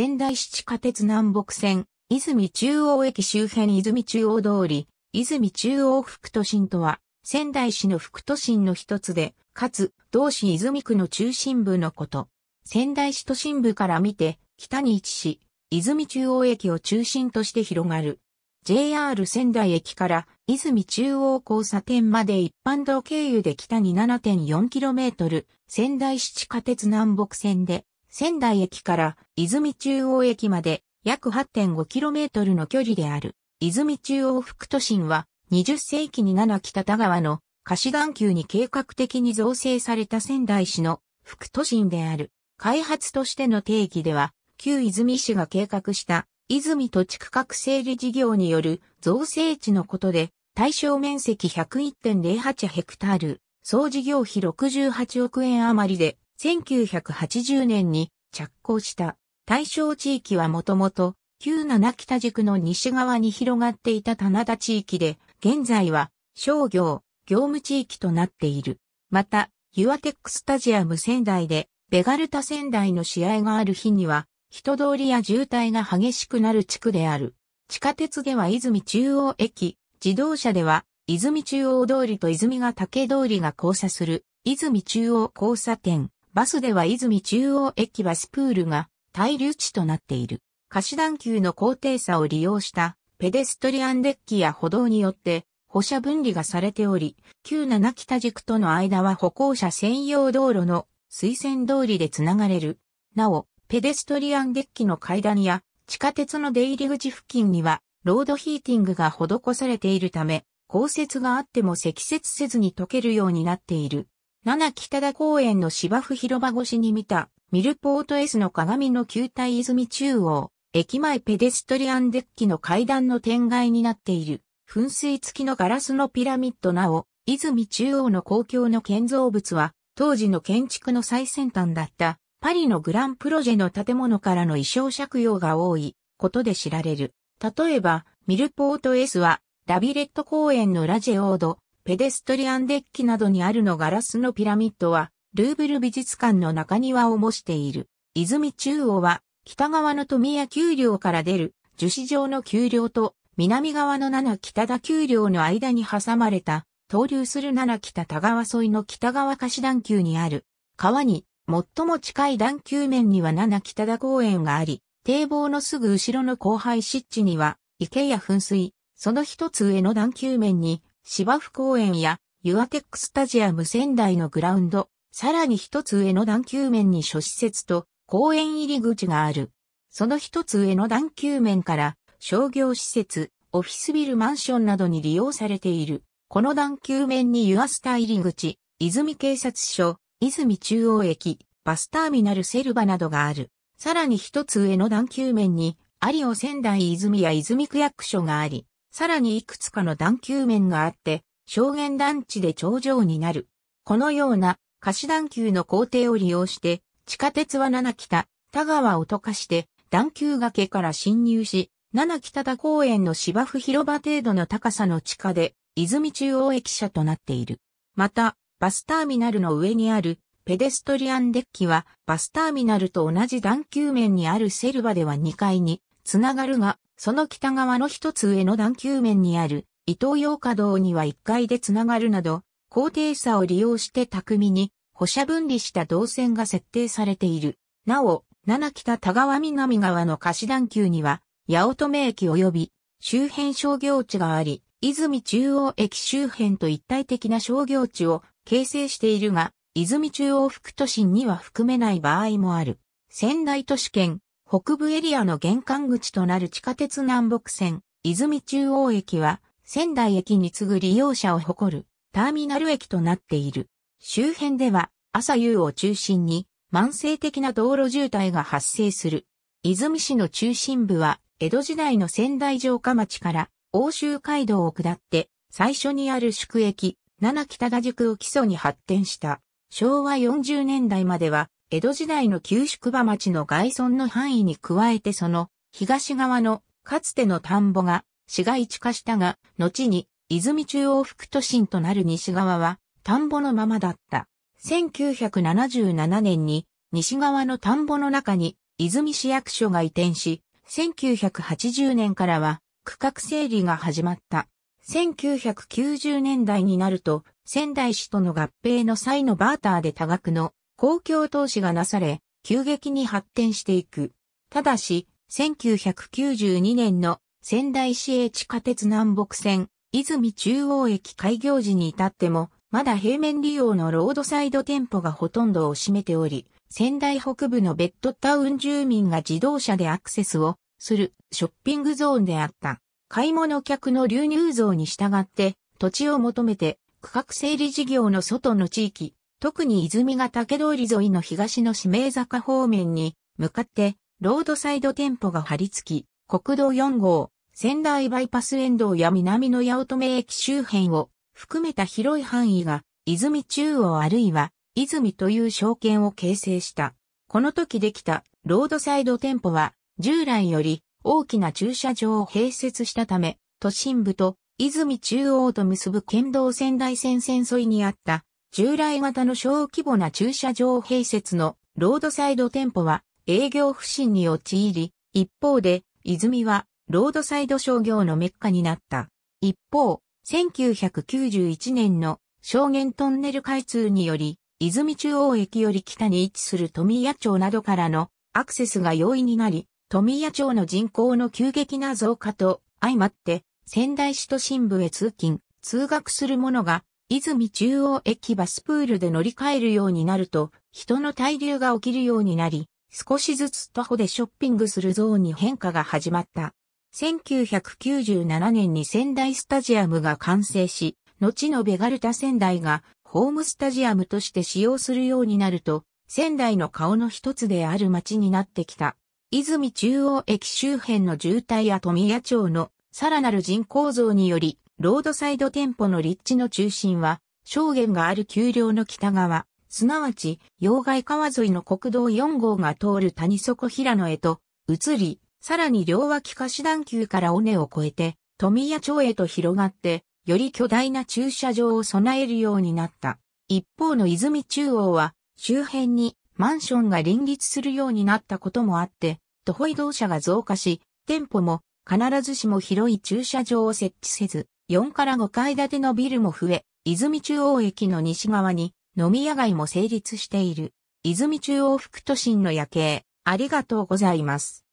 仙台市地下鉄南北線、泉中央駅周辺泉中央通り、泉中央副都心とは、仙台市の副都心の一つで、かつ、同市泉区の中心部のこと。仙台市都心部から見て、北に位置し、泉中央駅を中心として広がる。JR 仙台駅から泉中央交差点まで一般道経由で北に 7.4km、仙台市地下鉄南北線で仙台駅から泉中央駅まで約 8.5km の距離である。泉中央副都心は20世紀に七北田川の貸段球に計画的に造成された仙台市の副都心である。開発としての定義では、旧泉市が計画した泉土地区画整理事業による造成地のことで、対象面積101.08ヘクタール、総事業費68億円余りで1980年に着工した。対象地域はもともと、旧七北軸の西側に広がっていた棚田地域で、現在は商業、業務地域となっている。また、ユアテックスタジアム仙台で、ベガルタ仙台の試合がある日には、人通りや渋滞が激しくなる地区である。地下鉄では泉中央駅、自動車では泉中央通りと泉が竹通りが交差する泉中央交差点。バスでは泉中央駅バスプールが滞留地となっている。貸段級の高低差を利用したペデストリアンデッキや歩道によって歩車分離がされており、旧七北軸との間は歩行者専用道路の推薦通りでつながれる。なお、ペデストリアンデッキの階段や地下鉄の出入り口付近にはロードヒーティングが施されているため、降雪があっても積雪せずに溶けるようになっている。七北田公園の芝生広場越しに見た、ミルポート S の鏡の球体泉中央、駅前ペデストリアンデッキの階段の天外になっている、噴水付きのガラスのピラミッドなお、泉中央の公共の建造物は、当時の建築の最先端だった、パリのグランプロジェの建物からの衣装借用が多いことで知られる。例えば、ミルポート S は、ラビレット公園のラジェオード、ペデストリアンデッキなどにあるのガラスのピラミッドは、ルーブル美術館の中庭を模している。泉中央は、北側の富谷丘陵から出る、樹脂状の丘陵と、南側の七北田丘陵の間に挟まれた、登流する七北田川沿いの北側貸し段丘にある。川に、最も近い段丘面には七北田公園があり、堤防のすぐ後ろの荒廃湿地には、池や噴水、その一つ上の段丘面に、芝生公園やユアテックスタジアム仙台のグラウンド、さらに一つ上の段球面に諸施設と公園入り口がある。その一つ上の段球面から商業施設、オフィスビルマンションなどに利用されている。この段球面にユアスタ入り口、泉警察署、泉中央駅、バスターミナルセルバなどがある。さらに一つ上の段球面に、リオ仙台泉や泉区役所があり、さらにいくつかの段丘面があって、証言団地で頂上になる。このような貸し段丘の工程を利用して、地下鉄は七北、田川を溶かして、段丘崖から侵入し、七北田公園の芝生広場程度の高さの地下で、泉中央駅舎となっている。また、バスターミナルの上にあるペデストリアンデッキはバスターミナルと同じ段丘面にあるセルバでは2階につながるが、その北側の一つ上の段丘面にある伊東洋華道には1階でつながるなど、高低差を利用して巧みに保射分離した動線が設定されている。なお、七北田川南側の貸段丘には、八乙女駅及び周辺商業地があり、泉中央駅周辺と一体的な商業地を形成しているが、泉中央副都心には含めない場合もある。仙台都市圏、北部エリアの玄関口となる地下鉄南北線、泉中央駅は、仙台駅に次ぐ利用者を誇る、ターミナル駅となっている。周辺では、朝夕を中心に、慢性的な道路渋滞が発生する。泉市の中心部は、江戸時代の仙台城下町から、欧州街道を下って、最初にある宿駅、七北田宿を基礎に発展した。昭和40年代までは、江戸時代の旧宿場町の外村の範囲に加えてその東側のかつての田んぼが市街地化したが、後に泉中央副都心となる西側は田んぼのままだった。1977年に西側の田んぼの中に泉市役所が移転し、1980年からは区画整理が始まった。1990年代になると仙台市との合併の際のバーターで多額の公共投資がなされ、急激に発展していく。ただし、1992年の仙台市営地下鉄南北線、泉中央駅開業時に至っても、まだ平面利用のロードサイド店舗がほとんどを占めており、仙台北部のベッドタウン住民が自動車でアクセスをするショッピングゾーンであった。買い物客の流入像に従って、土地を求めて区画整理事業の外の地域、特に泉が竹通り沿いの東の指名坂方面に向かってロードサイド店舗が張り付き、国道4号、仙台バイパス沿道や南の八乙女駅周辺を含めた広い範囲が泉中央あるいは泉という証券を形成した。この時できたロードサイド店舗は従来より大きな駐車場を併設したため、都心部と泉中央と結ぶ県道仙台線線沿いにあった従来型の小規模な駐車場併設のロードサイド店舗は営業不振に陥り、一方で、泉はロードサイド商業のメッカになった。一方、1991年の証言トンネル開通により、泉中央駅より北に位置する富谷町などからのアクセスが容易になり、富谷町の人口の急激な増加と相まって、仙台市都心部へ通勤、通学する者が泉中央駅バスプールで乗り換えるようになると、人の滞留が起きるようになり、少しずつ徒歩でショッピングするゾーンに変化が始まった。1997年に仙台スタジアムが完成し、後のベガルタ仙台がホームスタジアムとして使用するようになると、仙台の顔の一つである街になってきた。泉中央駅周辺の渋滞や富谷町のさらなる人口増によりロードサイド店舗の立地の中心は、証言がある丘陵の北側、すなわち、洋外川沿いの国道4号が通る谷底平野へと移り、さらに両脇貸段丘から尾根を越えて、富谷町へと広がって、より巨大な駐車場を備えるようになった。一方の泉中央は、周辺にマンションが隣立するようになったこともあって、徒歩移動車が増加し、店舗も必ずしも広い駐車場を設置せず、4から5階建てのビルも増え、泉中央駅の西側に飲み屋街も成立している。泉中央副都心の夜景、ありがとうございます。